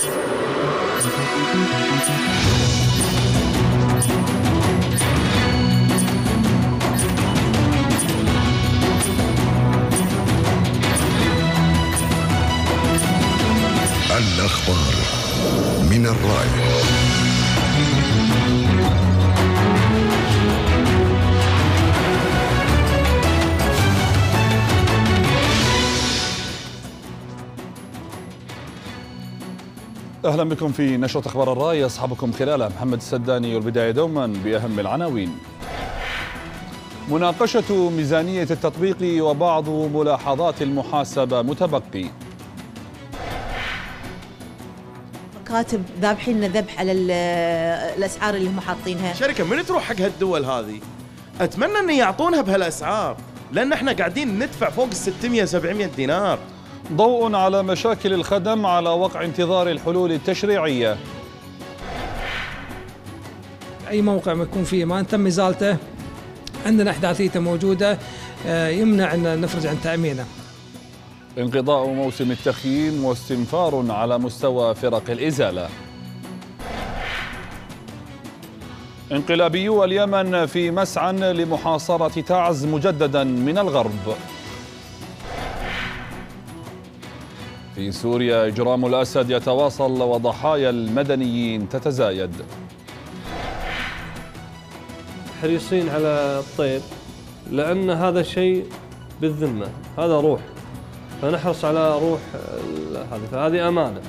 Thank you. أهلا بكم في نشرة أخبار الرأي يصحبكم خلالها محمد السداني والبداية دوما بأهم العناوين مناقشة ميزانية التطبيق وبعض ملاحظات المحاسبة متبقي كاتب ذابحين ذبح على الاسعار اللي هم حاطينها شركه من تروح حق هالدول هذه اتمنى ان يعطونها بهالاسعار لان احنا قاعدين ندفع فوق ال 600 700 دينار ضوء على مشاكل الخدم على وقع انتظار الحلول التشريعية أي موقع ما يكون فيه ما تم إزالته عندنا أحداثيته موجودة آه، يمنع أن نفرج عن تأمينه انقضاء موسم التخييم واستنفار على مستوى فرق الإزالة انقلابيو اليمن في مسعى لمحاصرة تعز مجددا من الغرب في سوريا إجرام الأسد يتواصل وضحايا المدنيين تتزايد حريصين على الطير لأن هذا الشيء بالذمة هذا روح فنحرص على روح هذه فهذه أمانة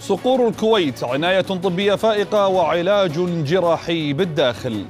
صقور الكويت عناية طبية فائقة وعلاج جراحي بالداخل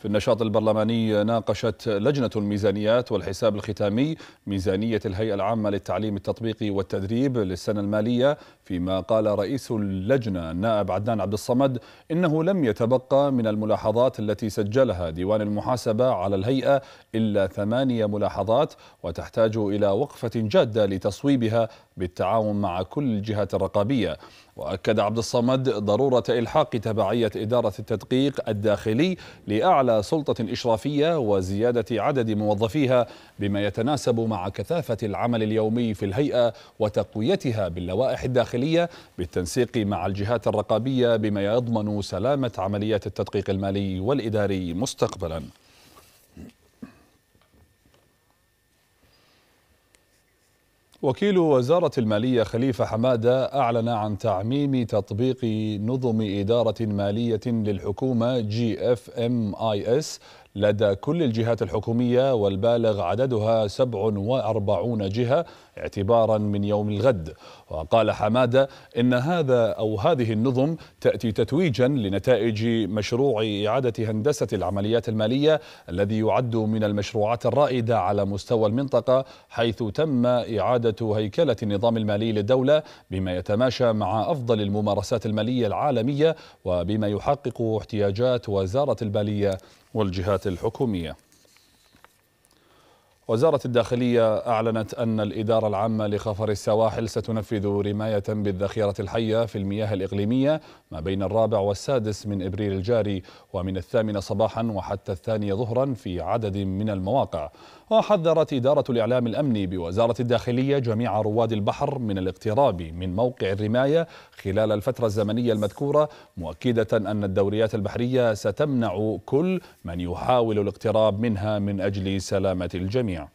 في النشاط البرلماني ناقشت لجنة الميزانيات والحساب الختامي ميزانية الهيئة العامة للتعليم التطبيقي والتدريب للسنة المالية فيما قال رئيس اللجنة النائب عدنان عبد الصمد إنه لم يتبقى من الملاحظات التي سجلها ديوان المحاسبة على الهيئة إلا ثمانية ملاحظات وتحتاج إلى وقفة جادة لتصويبها بالتعاون مع كل الجهات الرقابية وأكد عبد الصمد ضرورة إلحاق تبعية إدارة التدقيق الداخلي لأعلى سلطة إشرافية وزيادة عدد موظفيها بما يتناسب مع كثافة العمل اليومي في الهيئة وتقويتها باللوائح الداخلية بالتنسيق مع الجهات الرقابية بما يضمن سلامة عمليات التدقيق المالي والإداري مستقبلاً وكيل وزارة المالية خليفة حمادة أعلن عن تعميم تطبيق نظم إدارة مالية للحكومة جي اف ام اي اس لدى كل الجهات الحكومية والبالغ عددها 47 جهة اعتبارا من يوم الغد وقال حمادة إن هذا أو هذه النظم تأتي تتويجا لنتائج مشروع إعادة هندسة العمليات المالية الذي يعد من المشروعات الرائدة على مستوى المنطقة حيث تم إعادة هيكلة النظام المالي للدولة بما يتماشى مع أفضل الممارسات المالية العالمية وبما يحقق احتياجات وزارة البالية والجهات الحكومية وزارة الداخلية أعلنت أن الإدارة العامة لخفر السواحل ستنفذ رماية بالذخيرة الحية في المياه الإقليمية ما بين الرابع والسادس من إبريل الجاري ومن الثامنة صباحا وحتى الثانية ظهرا في عدد من المواقع وحذرت إدارة الإعلام الأمني بوزارة الداخلية جميع رواد البحر من الاقتراب من موقع الرماية خلال الفترة الزمنية المذكورة مؤكدة أن الدوريات البحرية ستمنع كل من يحاول الاقتراب منها من أجل سلامة الجميع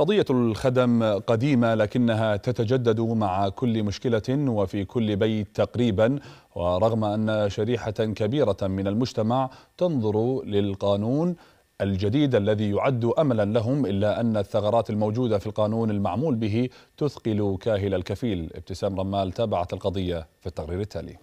قضية الخدم قديمة لكنها تتجدد مع كل مشكلة وفي كل بيت تقريبا ورغم أن شريحة كبيرة من المجتمع تنظر للقانون الجديد الذي يعد املا لهم الا ان الثغرات الموجوده في القانون المعمول به تثقل كاهل الكفيل، ابتسام رمال تابعت القضيه في التقرير التالي.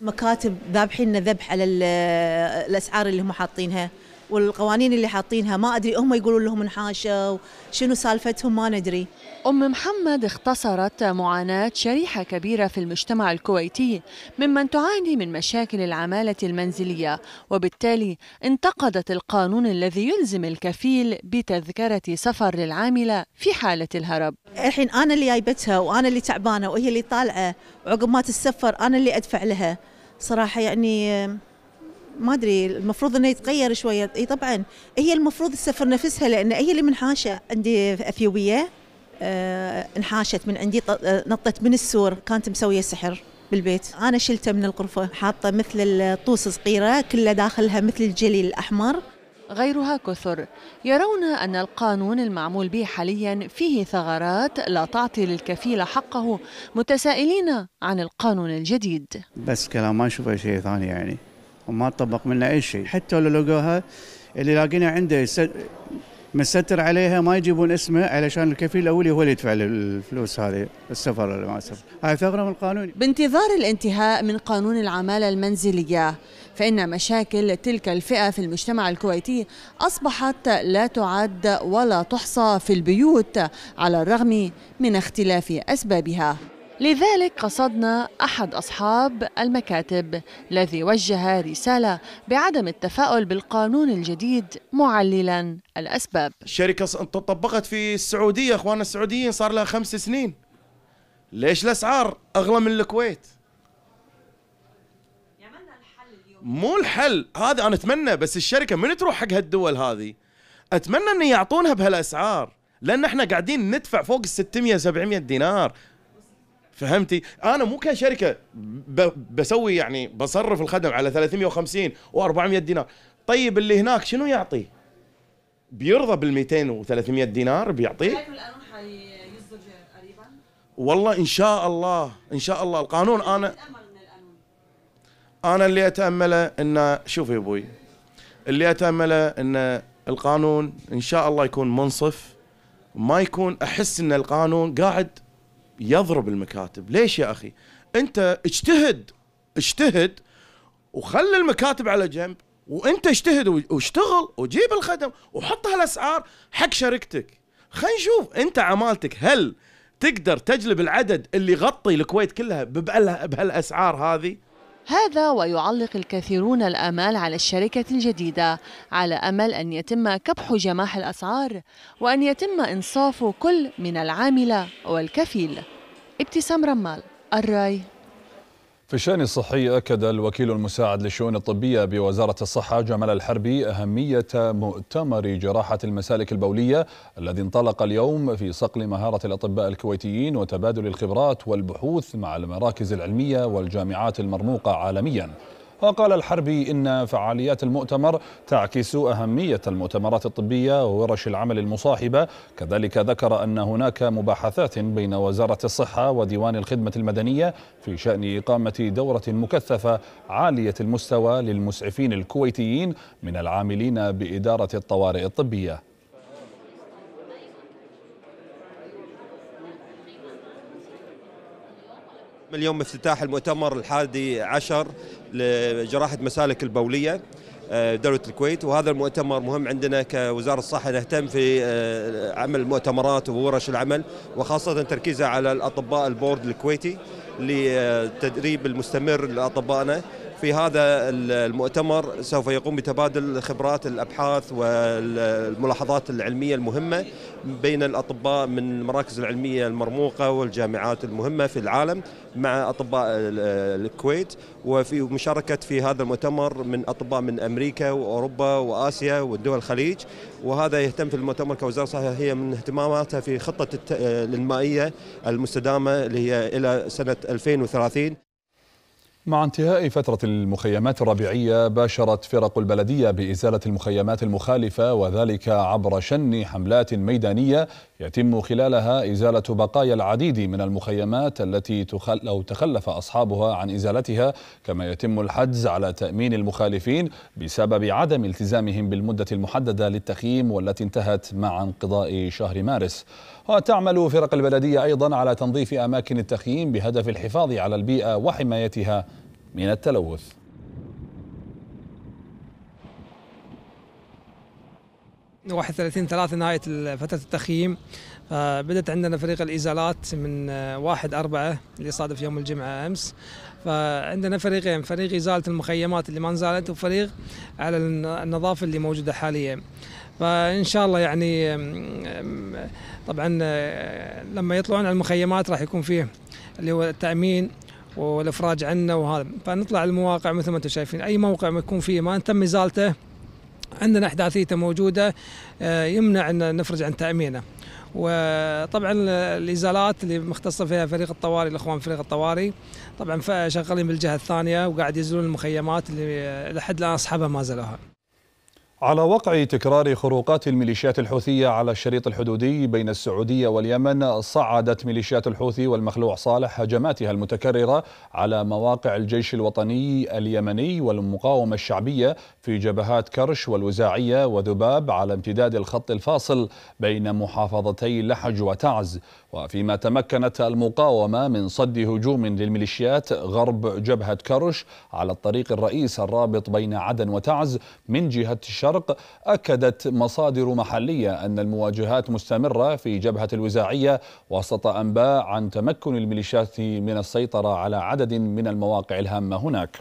مكاتب ذابحين ذبح على الاسعار اللي هم حاطينها، والقوانين اللي حاطينها ما ادري هم يقولون لهم انحاشوا شنو سالفتهم ما ندري ام محمد اختصرت معاناه شريحه كبيره في المجتمع الكويتي ممن تعاني من مشاكل العماله المنزليه وبالتالي انتقدت القانون الذي يلزم الكفيل بتذكره سفر للعامله في حاله الهرب الحين انا اللي جايبتها وانا اللي تعبانه وهي اللي طالعه وعقب ما تسفر انا اللي ادفع لها صراحه يعني ما ادري المفروض انه يتغير شويه اي طبعا هي المفروض تسفر نفسها لان هي اللي منحاشه عندي اثيوبيه آه انحاشت من عندي آه، نطت من السور كانت مسويه سحر بالبيت انا شلته من الغرفه حاطه مثل الطوس صغيره كلها داخلها مثل الجلي الاحمر غيرها كثر يرون ان القانون المعمول به حاليا فيه ثغرات لا تعطي للكفيل حقه متسائلين عن القانون الجديد بس كلام ما اشوفه شيء ثاني يعني وما طبق منا اي شيء حتى لو لقوها اللي لاقينا عنده مستر عليها ما يجيبون اسمه علشان الكفيل الاولي هو اللي يدفع الفلوس هذه السفر ما سفر هاي ثغره من القانون بانتظار الانتهاء من قانون العماله المنزليه فان مشاكل تلك الفئه في المجتمع الكويتي اصبحت لا تعد ولا تحصى في البيوت على الرغم من اختلاف اسبابها لذلك قصدنا أحد أصحاب المكاتب الذي وجه رسالة بعدم التفاؤل بالقانون الجديد معللا الأسباب الشركة طبقت في السعودية أخواننا السعوديين صار لها خمس سنين ليش الأسعار أغلى من الكويت مو الحل هذا أنا أتمنى بس الشركة من تروح حق هالدول هذه أتمنى أن يعطونها بهالأسعار لأن احنا قاعدين ندفع فوق ال 600 700 دينار فهمتي انا مو كشركه بسوي يعني بصرف الخدم على 350 و400 دينار طيب اللي هناك شنو يعطي بيرضى بال 200 و 300 دينار بيعطيك والله ان شاء الله ان شاء الله القانون انا انا اللي اتامله انه شوف يا ابوي اللي اتامله ان القانون ان شاء الله يكون منصف ما يكون احس ان القانون قاعد يضرب المكاتب ليش يا اخي انت اجتهد اجتهد وخل المكاتب على جنب وانت اجتهد واشتغل وجيب الخدم وحط هالاسعار حق شركتك خلينا نشوف انت عمالتك هل تقدر تجلب العدد اللي يغطي الكويت كلها بهالاسعار هذه هذا ويعلق الكثيرون الآمال على الشركة الجديدة على أمل أن يتم كبح جماح الأسعار وأن يتم إنصاف كل من العاملة والكفيل ابتسام رمال الراي في الشأن الصحي أكد الوكيل المساعد للشؤون الطبية بوزارة الصحة جمال الحربي أهمية مؤتمر جراحة المسالك البولية الذي انطلق اليوم في صقل مهارة الأطباء الكويتيين وتبادل الخبرات والبحوث مع المراكز العلمية والجامعات المرموقة عالمياً وقال الحربي إن فعاليات المؤتمر تعكس أهمية المؤتمرات الطبية وورش العمل المصاحبة كذلك ذكر أن هناك مباحثات بين وزارة الصحة وديوان الخدمة المدنية في شأن إقامة دورة مكثفة عالية المستوى للمسعفين الكويتيين من العاملين بإدارة الطوارئ الطبية اليوم افتتاح المؤتمر الحادي عشر لجراحة مسالك البولية آه، دولة الكويت وهذا المؤتمر مهم عندنا كوزارة الصحة نهتم في آه، عمل المؤتمرات وورش العمل وخاصة تركيزها على الأطباء البورد الكويتي لتدريب المستمر لأطبائنا في هذا المؤتمر سوف يقوم بتبادل خبرات الابحاث والملاحظات العلميه المهمه بين الاطباء من المراكز العلميه المرموقه والجامعات المهمه في العالم مع اطباء الكويت وفي مشاركه في هذا المؤتمر من اطباء من امريكا واوروبا واسيا ودول الخليج وهذا يهتم في المؤتمر كوزاره الصحه هي من اهتماماتها في خطه المائيه آه، المستدامه اللي هي الى سنه 2030 مع انتهاء فترة المخيمات الربيعية باشرت فرق البلدية بإزالة المخيمات المخالفة وذلك عبر شن حملات ميدانية يتم خلالها إزالة بقايا العديد من المخيمات التي تخل لو تخلف أصحابها عن إزالتها كما يتم الحجز على تأمين المخالفين بسبب عدم التزامهم بالمدة المحددة للتخييم والتي انتهت مع انقضاء شهر مارس وتعمل فرق البلدية أيضا على تنظيف أماكن التخييم بهدف الحفاظ على البيئة وحمايتها من التلوث 31 3 نهايه فتره التخييم فبدت آه، عندنا فريق الازالات من 1 آه، 4 اللي صادف يوم الجمعه امس فعندنا فريقين فريق ازاله المخيمات اللي ما انزالت وفريق على النظافه اللي موجوده حاليا فان شاء الله يعني طبعا آه، لما يطلعون على المخيمات راح يكون فيه اللي هو التامين والافراج عنا وهذا فنطلع المواقع مثل ما انتم شايفين اي موقع ما يكون فيه ما تم ازالته عندنا احداثيته موجوده آه، يمنع ان نفرج عن تامينه وطبعا الازالات اللي مختصه فيها فريق الطوارئ الاخوان فريق الطوارئ طبعا شغالين بالجهه الثانيه وقاعد يزلون المخيمات اللي لحد الان اصحابها ما زلوها على وقع تكرار خروقات الميليشيات الحوثية على الشريط الحدودي بين السعودية واليمن صعدت ميليشيات الحوثي والمخلوع صالح هجماتها المتكررة على مواقع الجيش الوطني اليمني والمقاومة الشعبية في جبهات كرش والوزاعية وذباب على امتداد الخط الفاصل بين محافظتي لحج وتعز وفيما تمكنت المقاومة من صد هجوم للميليشيات غرب جبهة كرش على الطريق الرئيس الرابط بين عدن وتعز من جهة الشرق الشرق أكدت مصادر محلية أن المواجهات مستمرة في جبهة الوزاعية وسط أنباء عن تمكن الميليشيات من السيطرة على عدد من المواقع الهامة هناك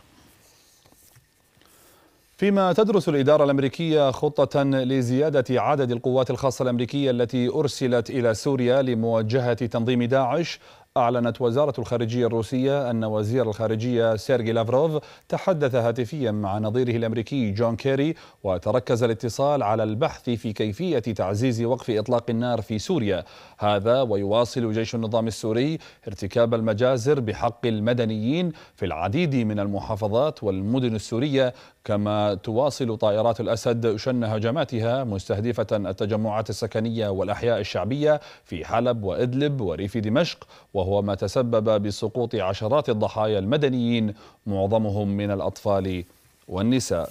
فيما تدرس الإدارة الأمريكية خطة لزيادة عدد القوات الخاصة الأمريكية التي أرسلت إلى سوريا لمواجهة تنظيم داعش أعلنت وزارة الخارجية الروسية أن وزير الخارجية سيرجي لافروف تحدث هاتفيا مع نظيره الأمريكي جون كيري وتركز الاتصال على البحث في كيفية تعزيز وقف إطلاق النار في سوريا هذا ويواصل جيش النظام السوري ارتكاب المجازر بحق المدنيين في العديد من المحافظات والمدن السورية كما تواصل طائرات الأسد شن هجماتها مستهدفة التجمعات السكنية والأحياء الشعبية في حلب وإدلب وريف دمشق وهو ما تسبب بسقوط عشرات الضحايا المدنيين معظمهم من الأطفال والنساء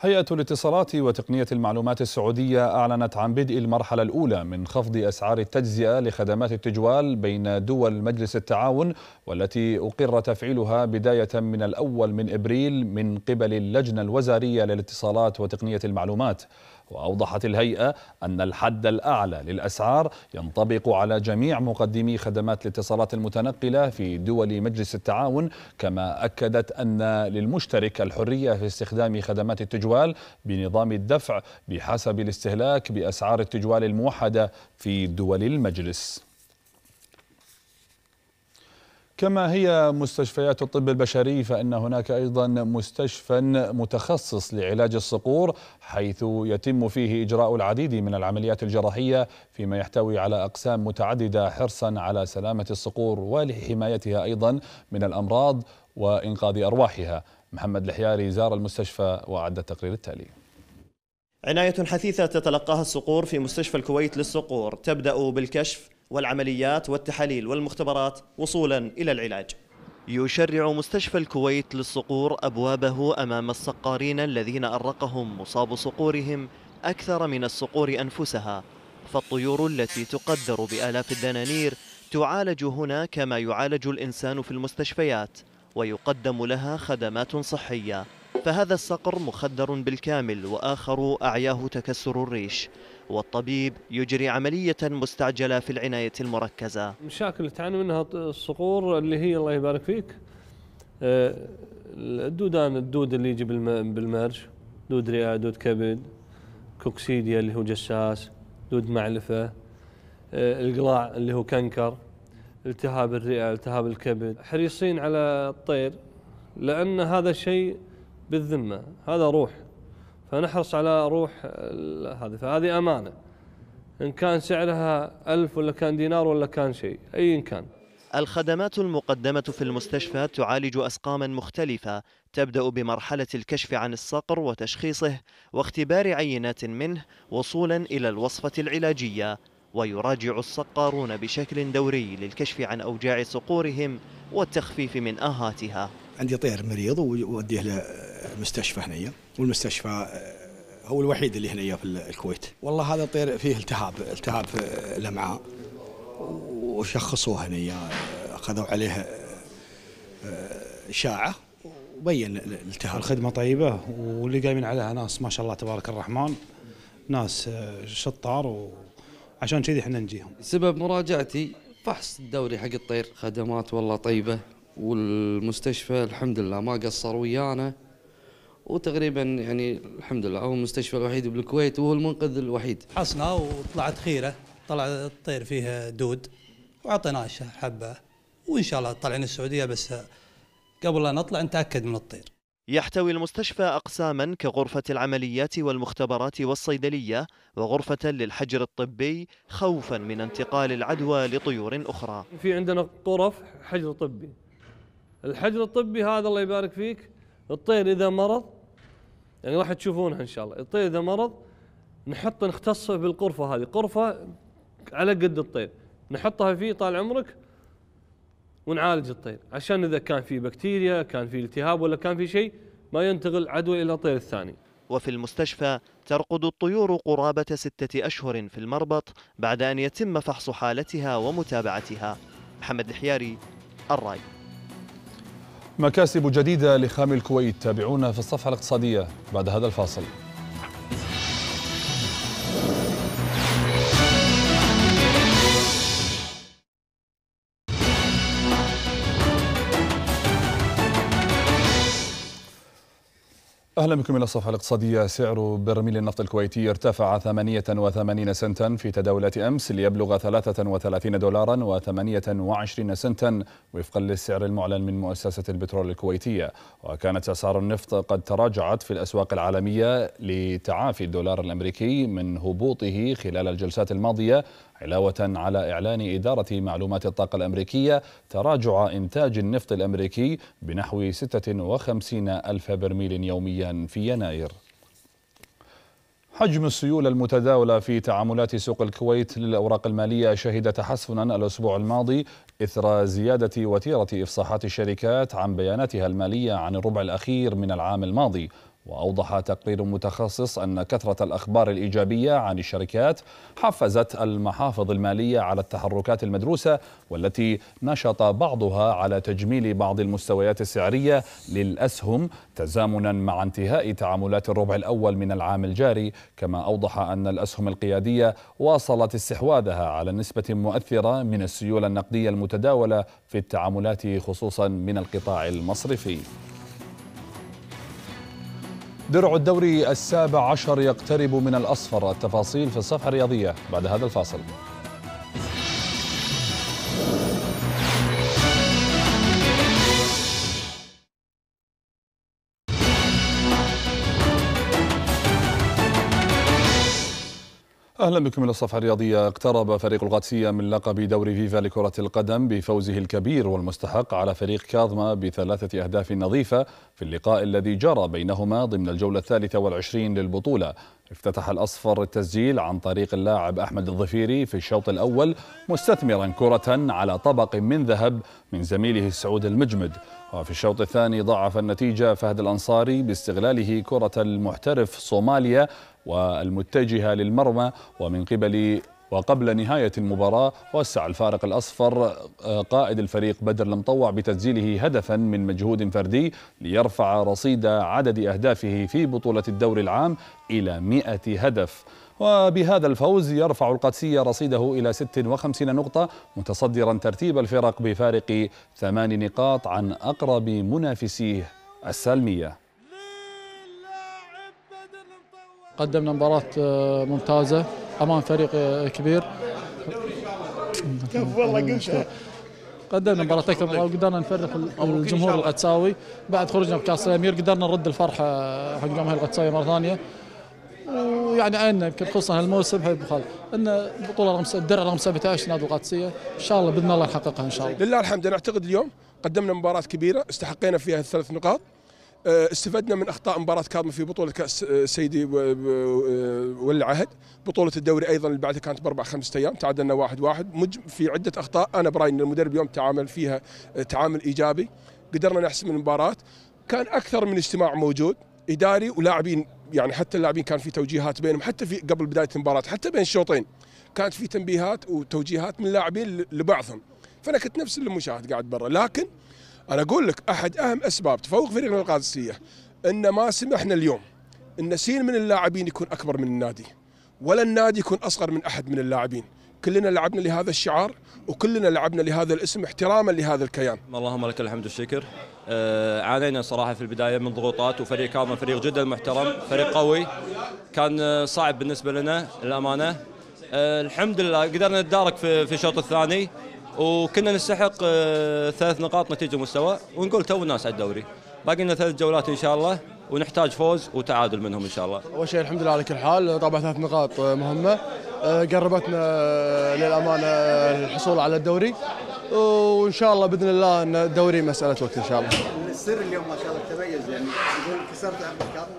هيئة الاتصالات وتقنية المعلومات السعودية أعلنت عن بدء المرحلة الأولى من خفض أسعار التجزئة لخدمات التجوال بين دول مجلس التعاون والتي أقر تفعيلها بداية من الأول من إبريل من قبل اللجنة الوزارية للاتصالات وتقنية المعلومات وأوضحت الهيئة أن الحد الأعلى للأسعار ينطبق على جميع مقدمي خدمات الاتصالات المتنقلة في دول مجلس التعاون كما أكدت أن للمشترك الحرية في استخدام خدمات التجوال بنظام الدفع بحسب الاستهلاك بأسعار التجوال الموحدة في دول المجلس كما هي مستشفيات الطب البشري فإن هناك أيضا مستشفى متخصص لعلاج الصقور حيث يتم فيه إجراء العديد من العمليات الجراحية فيما يحتوي على أقسام متعددة حرصا على سلامة الصقور ولحمايتها أيضا من الأمراض وإنقاذ أرواحها محمد الحياري زار المستشفى وأعد التقرير التالي عناية حثيثة تتلقاها الصقور في مستشفى الكويت للصقور تبدأ بالكشف والعمليات والتحاليل والمختبرات وصولا إلى العلاج يشرع مستشفى الكويت للصقور أبوابه أمام الصقارين الذين أرقهم مصاب صقورهم أكثر من الصقور أنفسها فالطيور التي تقدر بآلاف الدنانير تعالج هنا كما يعالج الإنسان في المستشفيات ويقدم لها خدمات صحية فهذا الصقر مخدر بالكامل وآخر أعياه تكسر الريش والطبيب يجري عملية مستعجلة في العناية المركزة المشاكل اللي تعاني منها الصقور اللي هي الله يبارك فيك آه، الدودان الدود اللي يجي بالمرج دود رئة دود كبد كوكسيديا اللي هو جساس دود معلفة آه، القلاع اللي هو كنكر التهاب الرئة التهاب الكبد حريصين على الطير لأن هذا الشيء بالذمة هذا روح فنحرص على روح هذه فهذه أمانة إن كان سعرها ألف ولا كان دينار ولا كان شيء أي كان الخدمات المقدمة في المستشفى تعالج أسقاما مختلفة تبدأ بمرحلة الكشف عن الصقر وتشخيصه واختبار عينات منه وصولا إلى الوصفة العلاجية ويراجع الصقارون بشكل دوري للكشف عن أوجاع صقورهم والتخفيف من آهاتها عندي طير مريض ووديه لمستشفى هنية والمستشفى آه، هو الوحيد اللي هنية في الكويت والله هذا الطير فيه التهاب التهاب في آه، الامعاء وشخصوه هنية آه، اخذوا عليه اشاعه وبين الالتهاب الخدمه طيبه واللي قايمين عليها ناس ما شاء الله تبارك الرحمن ناس شطار وعشان كذي احنا نجيهم سبب مراجعتي فحص الدوري حق الطير خدمات والله طيبه والمستشفى الحمد لله ما قصروا ويانا وتقريبا يعني الحمد لله هو المستشفى الوحيد بالكويت وهو المنقذ الوحيد حصنا وطلعت خيره طلع الطير فيها دود واعطيناه حبه وان شاء الله طالعين السعوديه بس قبل لا نطلع نتاكد من الطير يحتوي المستشفى أقساما كغرفة العمليات والمختبرات والصيدلية وغرفة للحجر الطبي خوفا من انتقال العدوى لطيور أخرى في عندنا غرف حجر طبي الحجر الطبي هذا الله يبارك فيك الطير اذا مرض يعني راح تشوفونها ان شاء الله الطير اذا مرض نحط نختصه بالقرفه هذه قرفه على قد الطير نحطها فيه طال عمرك ونعالج الطير عشان اذا كان في بكتيريا كان في التهاب ولا كان في شيء ما ينتقل العدوى الى الطير الثاني وفي المستشفى ترقد الطيور قرابة ستة أشهر في المربط بعد أن يتم فحص حالتها ومتابعتها محمد الحياري الراي مكاسب جديدة لخام الكويت تابعونا في الصفحة الاقتصادية بعد هذا الفاصل أهلا بكم إلى الصفحة الاقتصادية سعر برميل النفط الكويتي ارتفع 88 سنتا في تداولات أمس ليبلغ 33 دولارا و28 سنتا وفقا للسعر المعلن من مؤسسة البترول الكويتية وكانت أسعار النفط قد تراجعت في الأسواق العالمية لتعافي الدولار الأمريكي من هبوطه خلال الجلسات الماضية علاوة على إعلان إدارة معلومات الطاقة الأمريكية تراجع إنتاج النفط الأمريكي بنحو 56 ألف برميل يوميا في يناير حجم السيولة المتداولة في تعاملات سوق الكويت للأوراق المالية شهد تحسنا الأسبوع الماضي إثر زيادة وتيرة إفصاحات الشركات عن بياناتها المالية عن الربع الأخير من العام الماضي وأوضح تقرير متخصص أن كثرة الأخبار الإيجابية عن الشركات حفزت المحافظ المالية على التحركات المدروسة والتي نشط بعضها على تجميل بعض المستويات السعرية للأسهم تزامنا مع انتهاء تعاملات الربع الأول من العام الجاري كما أوضح أن الأسهم القيادية واصلت استحواذها على نسبة مؤثرة من السيولة النقدية المتداولة في التعاملات خصوصا من القطاع المصرفي درع الدوري السابع عشر يقترب من الأصفر التفاصيل في الصفحة الرياضية بعد هذا الفاصل أهلا بكم إلى الصفحة الرياضية اقترب فريق القادسية من لقب دوري فيفا لكرة القدم بفوزه الكبير والمستحق على فريق كاظمة بثلاثة أهداف نظيفة في اللقاء الذي جرى بينهما ضمن الجولة الثالثة والعشرين للبطولة افتتح الأصفر التسجيل عن طريق اللاعب أحمد الظفيري في الشوط الأول مستثمرا كرة على طبق من ذهب من زميله سعود المجمد وفي الشوط الثاني ضعف النتيجة فهد الأنصاري باستغلاله كرة المحترف صوماليا والمتجهة للمرمى ومن قبل وقبل نهاية المباراة وسع الفارق الأصفر آه، قائد الفريق بدر المطوع بتسجيله هدفا من مجهود فردي ليرفع رصيد عدد أهدافه في بطولة الدور العام إلى 100 هدف وبهذا الفوز يرفع القادسية رصيده إلى 56 نقطة متصدرا ترتيب الفرق بفارق ثمان نقاط عن أقرب منافسيه السالمية قدمنا مباراة آه، ممتازة أمام فريق آه، كبير والله قدمنا مباراة أكثر وقدرنا نفرح الجمهور القدساوي بعد خروجنا بكأس الأمير قدرنا نرد الفرحة آه، حق جماهير القدساوي مرة ثانية ويعني عنا يمكن خصوصا هالموسم هاي بخال ان البطوله رقم الدرع رقم 17 نادي القادسيه ان شاء الله باذن الله نحققها ان شاء الله. لله الحمد انا اعتقد اليوم قدمنا مباراه كبيره استحقينا فيها الثلاث نقاط آه، استفدنا من اخطاء مباراه كاظم في بطوله كاس آه، سيدي والعهد آه، العهد بطوله الدوري ايضا اللي بعدها كانت باربع خمس ايام تعادلنا واحد واحد في عده اخطاء انا برايي ان المدرب اليوم تعامل فيها تعامل ايجابي قدرنا نحسم المباراه كان اكثر من اجتماع موجود اداري ولاعبين يعني حتى اللاعبين كان في توجيهات بينهم حتى في قبل بدايه المباراه حتى بين الشوطين كانت في تنبيهات وتوجيهات من اللاعبين لبعضهم فانا كنت نفس المشاهد قاعد برا لكن انا اقول لك احد اهم اسباب تفوق فريقنا القادسيه ان ما سمحنا اليوم ان سين من اللاعبين يكون اكبر من النادي ولا النادي يكون اصغر من احد من اللاعبين كلنا لعبنا لهذا الشعار وكلنا لعبنا لهذا الاسم احتراما لهذا الكيان اللهم لك الحمد والشكر آه عانينا صراحه في البدايه من ضغوطات وفريق كامل فريق جدا محترم فريق قوي كان صعب بالنسبه لنا الامانه آه الحمد لله قدرنا نتدارك في الشوط الثاني وكنا نستحق آه، ثلاث نقاط نتيجه مستوى ونقول تو الناس على الدوري باقي لنا ثلاث جولات ان شاء الله ونحتاج فوز وتعادل منهم ان شاء الله. اول شيء الحمد لله على كل حال طبعا ثلاث نقاط آه، مهمه آه، قربتنا للامانه الحصول على الدوري وان شاء الله باذن الله ان الدوري مساله وقت ان شاء الله. السر اليوم ما شاء الله تميز يعني كسرت الكاظم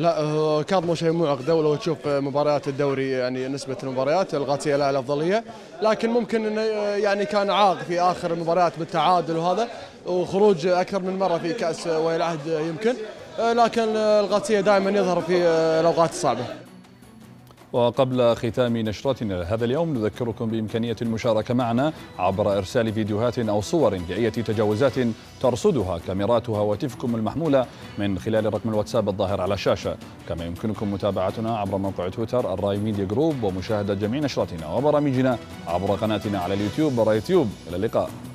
لا آه، كانت مشيموع عقده ولو تشوف آه، مباريات الدوري يعني نسبه المباريات الغاتيه لها الافضليه لكن ممكن انه آه، يعني كان عاق في اخر المباريات بالتعادل وهذا وخروج اكثر من مره في كاس ولي العهد يمكن لكن الغاتيه دائما يظهر في الاوقات الصعبه وقبل ختام نشرتنا هذا اليوم نذكركم بإمكانية المشاركة معنا عبر إرسال فيديوهات أو صور لأية تجاوزات ترصدها كاميرات هواتفكم المحمولة من خلال رقم الواتساب الظاهر على الشاشة كما يمكنكم متابعتنا عبر موقع تويتر الراي ميديا جروب ومشاهدة جميع نشرتنا وبرامجنا عبر قناتنا على اليوتيوب تيوب إلى اللقاء